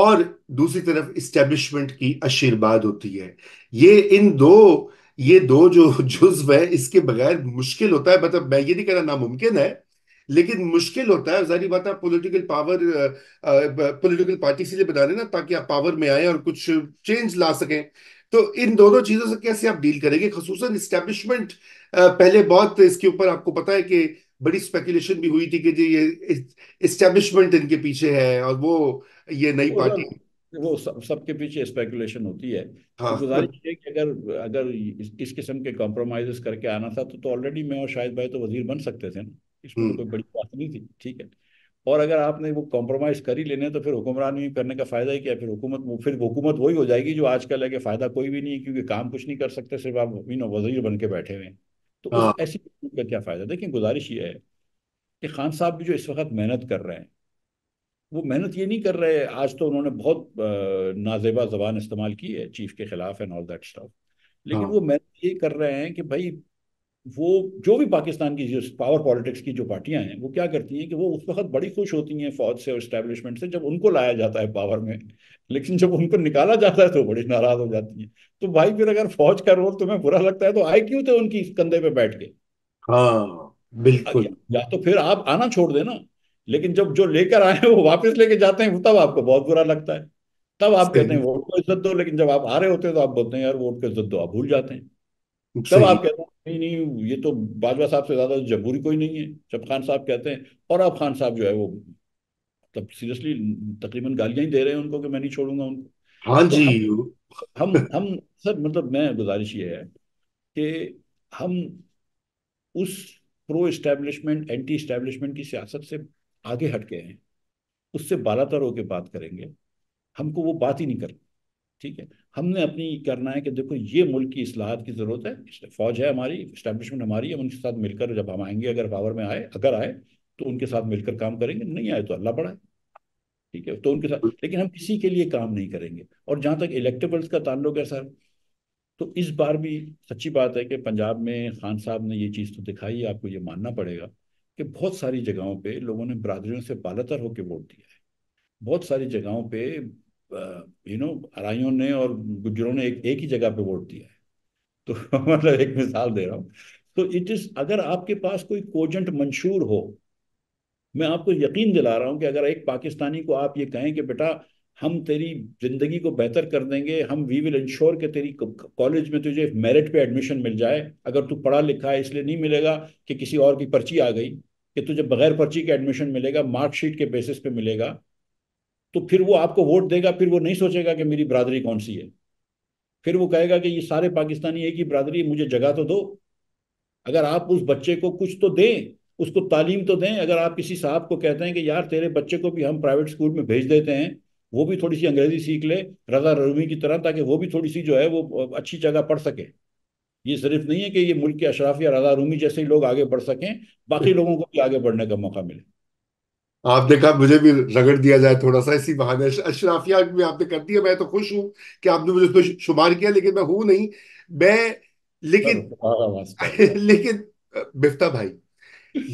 और दूसरी तरफ इस्टेब्लिशमेंट की आशीर्वाद होती है ये इन दो ये दो जो जुज्व है इसके बगैर मुश्किल होता है मतलब मैं ये नहीं कह रहा नामुमकिन है लेकिन मुश्किल होता है जारी बात है पोलिटिकल पावर पोलिटिकल पार्टी इसीलिए बना रहे ना ताकि आप पावर में आए और कुछ चेंज ला सकें तो इन दोनों चीज़ों से कैसे आप डील करेंगे खसूस इस्टेब्लिशमेंट पहले बहुत इसके ऊपर आपको पता है कि बड़ी स्पेकुलेशन भी हुई थी कि जी ये इस्टेब्लिशमेंट इनके पीछे है और वो ये नई पार्टी
वो सब सबके पीछे स्पेकुलेशन होती है तो हाँ, तो है कि अगर अगर इस, किस्म के कॉम्प्रोमाइज करके आना था तो तो ऑलरेडी मैं और शायद भाई तो वजीर बन सकते थे ना इसमें तो हम्म। कोई बड़ी बात नहीं थी ठीक है और अगर आपने वो कॉम्प्रोमाइज कर ही लेने तो फिर हुक्मरानी करने का फायदा ही क्या फिर हुकूमत फिर हुकूमत वही हो जाएगी जो आजकल है कि फायदा कोई भी नहीं है क्योंकि काम कुछ नहीं कर सकते सिर्फ आप मीनो नो वजीर बन के बैठे हुए हैं तो हाँ। ऐसी का क्या फायदा देखिए गुजारिश ये है कि खान साहब भी जो इस वक्त मेहनत कर रहे हैं वो मेहनत ये नहीं कर रहे आज तो उन्होंने बहुत नाजेबा जबान इस्तेमाल की है चीफ के खिलाफ एंड ऑल दैट स्टफ लेकिन हाँ। वो मेहनत ये कर रहे हैं कि भाई वो जो भी पाकिस्तान की जो पावर पॉलिटिक्स की जो पार्टियां हैं वो क्या करती हैं कि वो उस वक्त बड़ी खुश होती हैं फौज से और इस्टेब्लिशमेंट से जब उनको लाया जाता है पावर में लेकिन जब उनको निकाला जाता है तो बड़ी नाराज हो जाती हैं तो भाई फिर अगर फौज का रोल तुम्हें बुरा लगता है तो आए क्यों थे उनकी कंधे पे बैठ के हाँ बिल्कुल या तो फिर आप आना छोड़ देना लेकिन जब जो लेकर आए वो वापस लेके जाते हैं तब आपको बहुत बुरा लगता है तब आप कहते हैं वोट को इज्जत दो लेकिन जब आप आ रहे होते हैं तो आप बोलते हैं यार वोट को इज्जत दो आप भूल जाते हैं
तब आप कहते
हैं नहीं नहीं ये तो बाजवा साहब से ज्यादा जबूरी कोई नहीं है जब खान साहब कहते हैं और अब खान साहब जो है वो तब मतलब सीरियसली तकरीबन गालियां ही दे रहे हैं उनको कि मैं नहीं छोड़ूंगा उनको हाँ तो जी हम, हम हम सर मतलब मैं गुजारिश ये है कि हम उस प्रो इस्टेब्लिशमेंट एंटी इस्टेब्लिशमेंट की सियासत से आगे हट गए हैं उससे बारातर होकर बात करेंगे हमको वो बात ही नहीं करनी ठीक है हमने अपनी करना है कि देखो ये मुल्क की असलाहत की ज़रूरत है फौज है हमारी इस्टेब्लिशमेंट हमारी है उनके साथ मिलकर जब हम आएंगे अगर पावर में आए अगर आए तो उनके साथ मिलकर काम करेंगे नहीं आए तो अल्लाह बड़ा ठीक है तो उनके साथ लेकिन हम किसी के लिए काम नहीं करेंगे और जहाँ तक इलेक्टेबल्स का ताल्लुक है सर तो इस बार भी सच्ची बात है कि पंजाब में खान साहब ने ये चीज़ तो दिखाई आपको ये मानना पड़ेगा कि बहुत सारी जगहों पे लोगों ने बरादरी से बालतर होकर वोट दिया है बहुत सारी जगहों पे यू नो अराइयों ने और गुजरों ने एक एक ही जगह पे वोट दिया है तो मतलब एक मिसाल दे रहा हूँ तो इट इज अगर आपके पास कोई कोजेंट मंशूर हो मैं आपको यकीन दिला रहा हूँ कि अगर एक पाकिस्तानी को आप ये कहें कि बेटा हम तेरी जिंदगी को बेहतर कर देंगे हम वी विल इंश्योर कि तेरी कॉलेज में तुझे मेरिट पे एडमिशन मिल जाए अगर तू पढ़ा लिखा है इसलिए नहीं मिलेगा कि किसी और की पर्ची आ गई कि तुझे बगैर पर्ची के एडमिशन मिलेगा मार्कशीट के बेसिस पे मिलेगा तो फिर वो आपको वोट देगा फिर वो नहीं सोचेगा कि मेरी बरादरी कौन सी है फिर वो कहेगा कि ये सारे पाकिस्तानी एक ही बरादरी मुझे जगह तो दो अगर आप उस बच्चे को कुछ तो दें उसको तालीम तो दें अगर आप किसी साहब को कहते हैं कि यार तेरे बच्चे को भी हम प्राइवेट स्कूल में भेज देते हैं वो भी थोड़ी सी अंग्रेजी सीख ले रजा रूमी की तरह ताकि वो भी थोड़ी सी जो है वो अच्छी जगह पढ़ सके ये सिर्फ नहीं है कि ये मुल्क के अशराफ या रजा रूमी जैसे ही लोग आगे बढ़ सकें बाकी लोगों को
भी आगे बढ़ने का मौका मिले आपने कहा मुझे भी रगड़ दिया जाए थोड़ा सा इसी बहाने अशराफिया में आपने कर दिया मैं तो खुश हूं कि आपने मुझे शुमार किया लेकिन मैं हूं नहीं मैं लेकिन लेकिन बिफ्ता भाई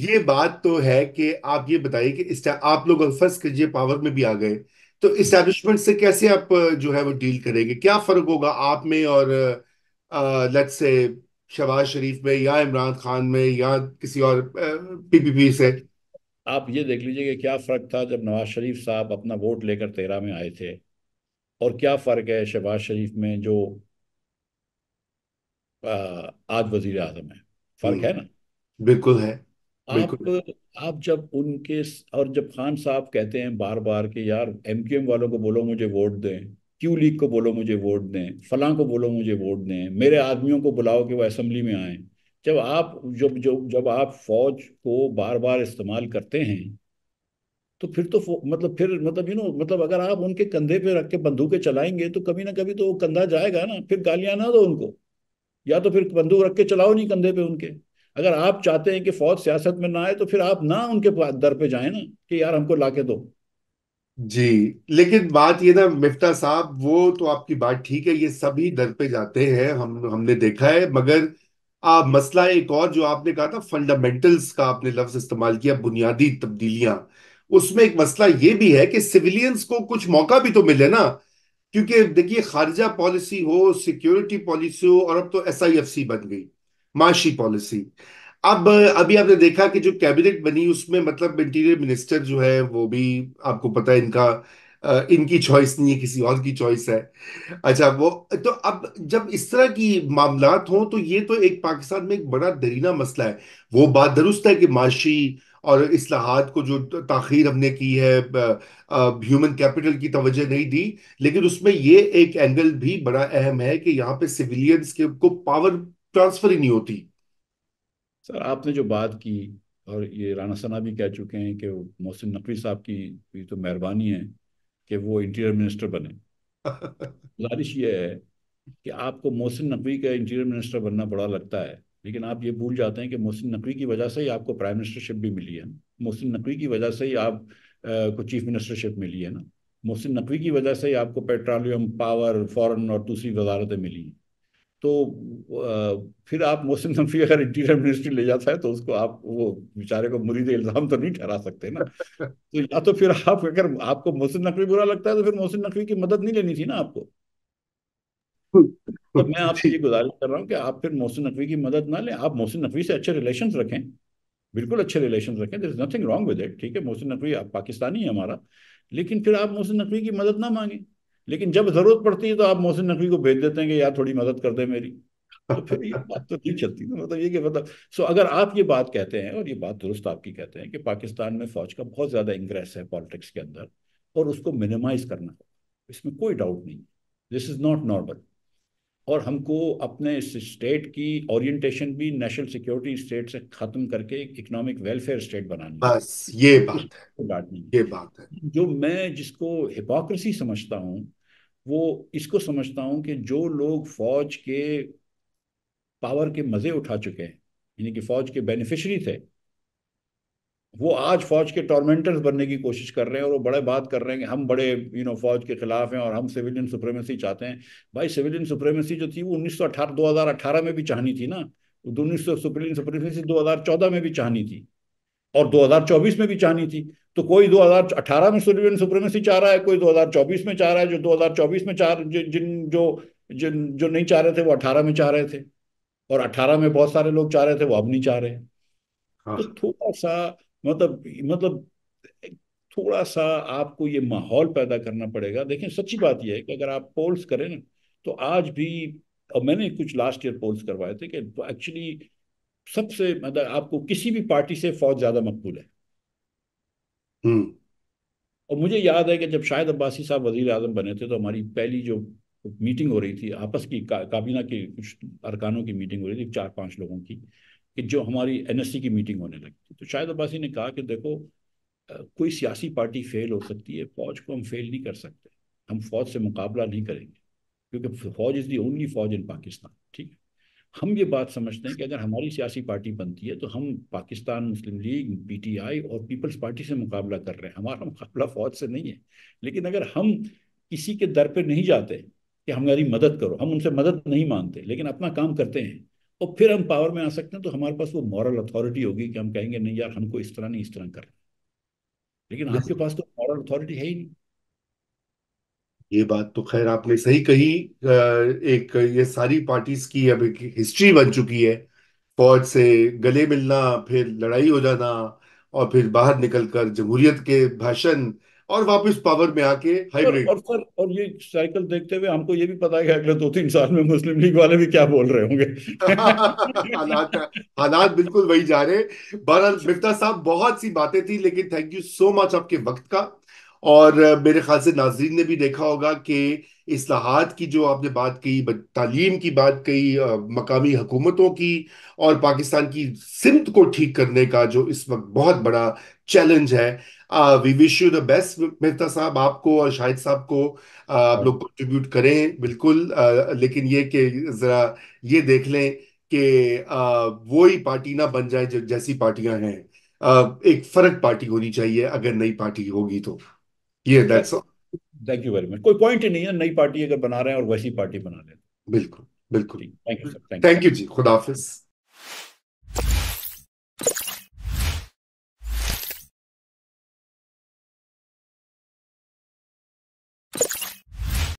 ये बात तो है कि आप ये बताइए कि इस आप लोग फर्ज कीजिए पावर में भी आ गए तो इस्टेब्लिशमेंट से कैसे आप जो है वो डील करेंगे क्या फर्क होगा आप में और लेट्स से शबाज शरीफ में या इमरान खान में या किसी और पीपीपी से
आप ये देख लीजिए कि क्या फ़र्क था जब नवाज शरीफ साहब अपना वोट लेकर तेरह में आए थे और क्या फ़र्क है शहबाज शरीफ में जो आज वजीर आजम है फ़र्क है ना हम्म। बिल्कुल है बिल्कुल। आप आप जब उनके और जब खान साहब कहते हैं बार बार कि यार एमक्यूएम वालों को बोलो मुझे वोट दें क्यू लीग को बोलो मुझे वोट दें फलां को बोलो मुझे वोट दें मेरे आदमियों को बुलाओ कि वो असम्बली में आएँ जब आप जब जब जब आप फौज को बार बार इस्तेमाल करते हैं तो फिर तो मतलब फिर मतलब यू नो मतलब अगर आप उनके कंधे पे रख के बंदूकें चलाएंगे तो कभी ना कभी तो वो कंधा जाएगा ना फिर गालियां ना दो उनको या तो फिर बंदूक रख के चलाओ नहीं कंधे पे उनके अगर आप चाहते हैं कि फौज सियासत में ना आए तो
फिर आप ना उनके दर पे जाए ना कि यार हमको ला दो जी लेकिन बात ये ना मिफ्ता साहब वो तो आपकी बात ठीक है ये सभी दर पे जाते हैं हम हमने देखा है मगर आ, मसला एक और जो आपने कहा था फंडामेंटल्स का आपने लफ्ज इस्तेमाल किया बुनियादी तब्दीलियां उसमें एक मसला ये भी है कि सिविलियंस को कुछ मौका भी तो मिले ना क्योंकि देखिए खारजा पॉलिसी हो सिक्योरिटी पॉलिसी हो और अब तो एस आई एफ सी बन गई माशी पॉलिसी अब अभी आपने देखा कि जो कैबिनेट बनी उसमें मतलब इंटीरियर मिनिस्टर जो है वो भी आपको पता है इनका इनकी चॉइस नहीं है किसी और की चॉइस है अच्छा वो तो अब जब इस तरह की मामला हों तो ये तो एक पाकिस्तान में एक बड़ा दरीना मसला है वो बात दुरुस्त है कि माशी और असलाहत को जो ताखीर हमने की है ह्यूमन कैपिटल की तवज्जो नहीं दी लेकिन उसमें ये एक एंगल भी बड़ा अहम है कि यहाँ पे सिविलियंस के को पावर ट्रांसफर ही नहीं होती सर आपने जो बात की और
ये राना सना भी कह चुके हैं कि मोहसिन नकवी साहब की तो मेहरबानी है કે વો ઈટ ડિર મિનિસ્ટર બને લાદીશ્ય કે આપકો મોસલ નકવી કા ઇન્જીનિયર મિનિસ્ટર બનના બડા લગતા હે લેકિન આપ યે ભૂલ જાતે હે કે મોસલ નકવી કી વજહ સે હી આપકો પ્રાઇમ મિનિસ્ટરશિપ ભી મિલી હે મોસલ નકવી કી વજહ સે હી આપ કો ચીફ મિનિસ્ટરશિપ મિલી હે ના મોસલ નકવી કી વજહ સે હી આપકો પેટ્રોલિયમ પાવર ફોરેન ઓર તુસી વઝારત મેલી तो फिर आप मोहसिन नफी अगर इंटीरियर मिनिस्ट्री ले जाता है तो उसको आप वो बेचारे को मुरीद इल्ज़ाम तो नहीं ठहरा सकते ना तो या तो फिर आप अगर आपको मोहसिन नकवी बुरा लगता है तो फिर मोहसिन नकवी की मदद नहीं लेनी थी ना आपको तो मैं आपसे ये गुजारिश कर रहा हूँ कि आप फिर मोहसिन नकवी की मदद ना लें आप मोहसिन नकवी से अच्छे रिलेशन रखें बिल्कुल अच्छे रिलेशन रखें there is nothing wrong with it ठीक है मोहसिन नकवी आप पाकिस्तानी है हमारा लेकिन फिर आप मोहसिन नकवी की मदद ना मांगें लेकिन जब जरूरत पड़ती है तो आप मोहसिन नकवी को भेज देते हैं कि यार थोड़ी मदद कर दे मेरी तो फिर ये बात तो नहीं चलती ना मतलब ये कि मतलब सो अगर आप ये बात कहते हैं और ये बात दुरुस्त आपकी कहते हैं कि पाकिस्तान में फौज का बहुत ज़्यादा इंग्रेस है पॉलिटिक्स के अंदर और उसको मिनिमाइज करना इसमें कोई डाउट नहीं है दिस इज़ नॉट नॉर्मल और हमको अपने इस स्टेट की ओरिएंटेशन भी नेशनल सिक्योरिटी स्टेट से ख़त्म करके एक इकोनॉमिक वेलफेयर स्टेट बनानी बस ये बात है ये बात है जो मैं जिसको हिपोक्रेसी समझता हूँ वो इसको समझता हूँ कि जो लोग फौज के पावर के मज़े उठा चुके हैं यानी कि फौज के बेनिफिशरी थे वो आज फौज के टॉर्मेंटर्स बनने की कोशिश कर रहे हैं और वो बड़े बात कर रहे हैं कि हम बड़े यू नो फौज के खिलाफ हैं और हम सिविलियन सुप्रेमेसी चाहते हैं भाई सिविलियन सुप्रेमेसी जो थी वो उन्नीस सौ में भी चाहनी थी ना उन्नीस सौ सुप्रीम सुप्रेमेसी दो में भी चाहनी थी और 2024 में भी चाहनी थी तो कोई 2018 में सुलिवियन सुप्रीमेसी चाह रहा है कोई 2024 में चाह रहा है जो 2024 में चाह जिन जो जिन जो नहीं चाह रहे थे वो 18 में चाह रहे थे और 18 में बहुत सारे लोग चाह रहे थे वो अब नहीं चाह रहे हाँ। तो थोड़ा सा मतलब मतलब थोड़ा सा आपको ये माहौल पैदा करना पड़ेगा देखिए सच्ची बात यह है कि अगर आप पोल्स करें ना तो आज भी और मैंने कुछ लास्ट ईयर पोल्स करवाए थे कि एक्चुअली सबसे मतलब आपको किसी भी पार्टी से फौज ज्यादा मकबूल है हम्म। और मुझे याद है कि जब शाहिद अब्बासी साहब वजीर आजम बने थे तो हमारी पहली जो मीटिंग हो रही थी आपस की का, काबीना की कुछ अरकानों की मीटिंग हो रही थी चार पांच लोगों की कि जो हमारी एन की मीटिंग होने लगी थी तो शाहिद अब्बासी ने कहा कि देखो कोई सियासी पार्टी फेल हो सकती है फौज को हम फेल नहीं कर सकते हम फौज से मुकाबला नहीं करेंगे क्योंकि फौज इज़ दी ओनली फौज इन पाकिस्तान ठीक है हम ये बात समझते हैं कि अगर हमारी सियासी पार्टी बनती है तो हम पाकिस्तान मुस्लिम लीग पीटीआई और पीपल्स पार्टी से मुकाबला कर रहे हैं हमारा मुकाबला फौज से नहीं है लेकिन अगर हम किसी के दर पर नहीं जाते कि हमारी मदद करो हम उनसे मदद नहीं मांगते लेकिन अपना काम करते हैं और फिर हम पावर में आ सकते हैं तो हमारे पास वो मॉरल अथॉरिटी होगी कि हम कहेंगे नहीं यार हमको इस
तरह नहीं इस तरह कर लेकिन आपके
पास तो मॉरल अथॉरिटी है ही नहीं
ये बात तो खैर आपने सही कही एक ये सारी पार्टीज की अब एक हिस्ट्री बन चुकी है फौज से गले मिलना फिर लड़ाई हो जाना और फिर बाहर निकलकर जमहूरियत के भाषण और वापस पावर में आके हाइब्रिड और सर और ये साइकिल देखते हुए हमको ये भी पता है कि अगले दो तीन साल में मुस्लिम लीग वाले भी क्या बोल रहे होंगे हालात हालात बिल्कुल वही जा रहे बहरहाल मिफ्ता साहब बहुत सी बातें थी लेकिन थैंक यू सो मच आपके वक्त का और मेरे ख्याल से नाजरीन ने भी देखा होगा कि असलाहत की जो आपने बात की तालीम की बात कही मकामी हुकूमतों की और पाकिस्तान की सिमत को ठीक करने का जो इस वक्त बहुत बड़ा चैलेंज है we wish you the best Mehta साहब आपको और शाहिद साहब को आप लोग कंट्रीब्यूट करें बिल्कुल आ, लेकिन ये कि ज़रा ये देख लें कि वो ही पार्टी ना बन जाए जो जैसी पार्टियां हैं एक फ़र्क पार्टी होनी चाहिए अगर नई पार्टी होगी तो ये that's thank you very much कोई पॉइंट ही नहीं है नई पार्टी अगर बना रहे हैं और वैसी पार्टी बना लेते बिल्कुल बिल्कुल थैंक यू जी खुदाफिज